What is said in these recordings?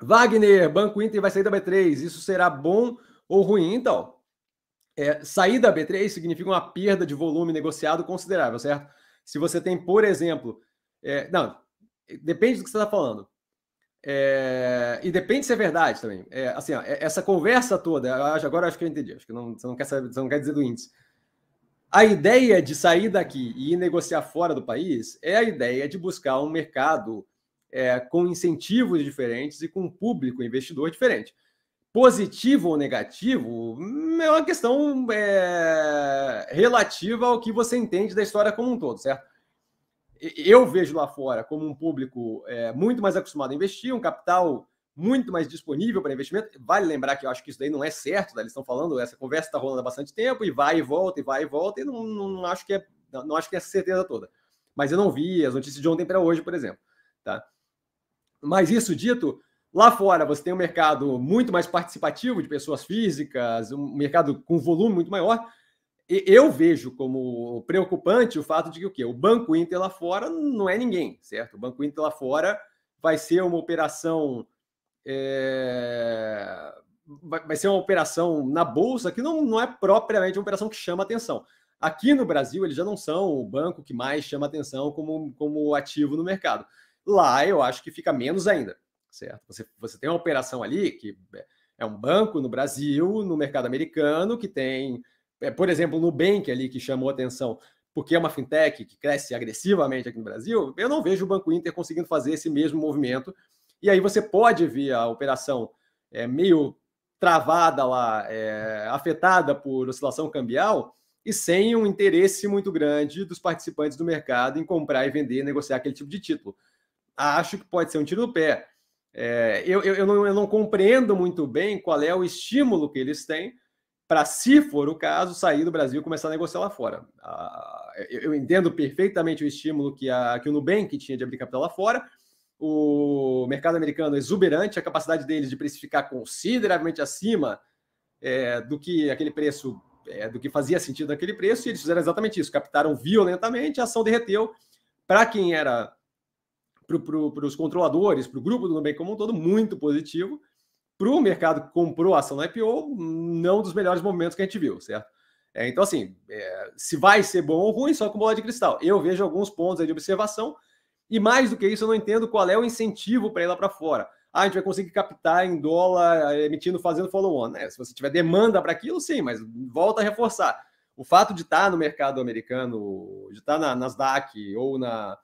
Wagner, Banco Inter vai sair da B3. Isso será bom ou ruim? Então, é, sair da B3 significa uma perda de volume negociado considerável, certo? Se você tem, por exemplo. É, não, depende do que você está falando. É, e depende se é verdade também. É, assim, ó, é, essa conversa toda, agora acho que eu entendi. Acho que não, você, não quer saber, você não quer dizer do índice. A ideia de sair daqui e negociar fora do país é a ideia de buscar um mercado é, com incentivos diferentes e com um público investidor diferente. Positivo ou negativo hum, é uma questão é, relativa ao que você entende da história como um todo, certo? Eu vejo lá fora como um público é, muito mais acostumado a investir, um capital muito mais disponível para investimento. Vale lembrar que eu acho que isso daí não é certo, né? eles estão falando, essa conversa está rolando há bastante tempo, e vai e volta, e vai e volta, e não, não acho que é, não acho que é certeza toda. Mas eu não vi as notícias de ontem para hoje, por exemplo. Tá? Mas isso dito, lá fora você tem um mercado muito mais participativo de pessoas físicas, um mercado com volume muito maior. E eu vejo como preocupante o fato de que o quê? O Banco Inter lá fora não é ninguém, certo? O Banco Inter lá fora vai ser uma operação. É... Vai ser uma operação na Bolsa que não, não é propriamente uma operação que chama atenção. Aqui no Brasil, eles já não são o banco que mais chama atenção como, como ativo no mercado lá eu acho que fica menos ainda, certo? Você, você tem uma operação ali que é, é um banco no Brasil, no mercado americano, que tem, é, por exemplo, no Nubank ali que chamou atenção, porque é uma fintech que cresce agressivamente aqui no Brasil, eu não vejo o Banco Inter conseguindo fazer esse mesmo movimento. E aí você pode ver a operação é, meio travada lá, é, afetada por oscilação cambial, e sem um interesse muito grande dos participantes do mercado em comprar e vender, negociar aquele tipo de título acho que pode ser um tiro no pé. É, eu, eu, eu, não, eu não compreendo muito bem qual é o estímulo que eles têm para, se for o caso, sair do Brasil e começar a negociar lá fora. Ah, eu, eu, entendo perfeitamente o estímulo que, a, que o Nubank tinha de abrir capital lá fora, o mercado americano é exuberante, a capacidade deles de precificar consideravelmente acima é, do que aquele preço, é, do que fazia sentido naquele preço, e eles fizeram exatamente isso, captaram violentamente, a ação derreteu. Para quem era para os controladores, para o grupo do Nubank como um todo, muito positivo. Para o mercado que comprou a ação na IPO, não dos melhores movimentos que a gente viu, certo? É, então, assim, é, se vai ser bom ou ruim, só com bola de cristal. Eu vejo alguns pontos de observação, e mais do que isso, eu não entendo qual é o incentivo para ir lá para fora. Ah, a gente vai conseguir captar em dólar, emitindo, fazendo follow-on. Né? Se você tiver demanda para aquilo, sim, mas volta a reforçar. O fato de estar tá no mercado americano, de estar tá na Nasdaq ou na,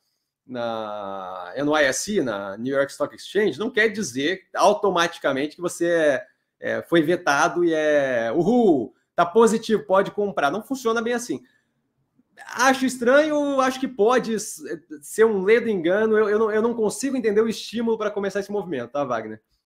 na é NYSE, na New York Stock Exchange, não quer dizer automaticamente que você é, é, foi vetado e é uhul, tá positivo, pode comprar. Não funciona bem assim. Acho estranho, acho que pode eh, ser um ledo engano. Eu, eu, não, eu não consigo entender o estímulo para começar esse movimento, tá, Wagner?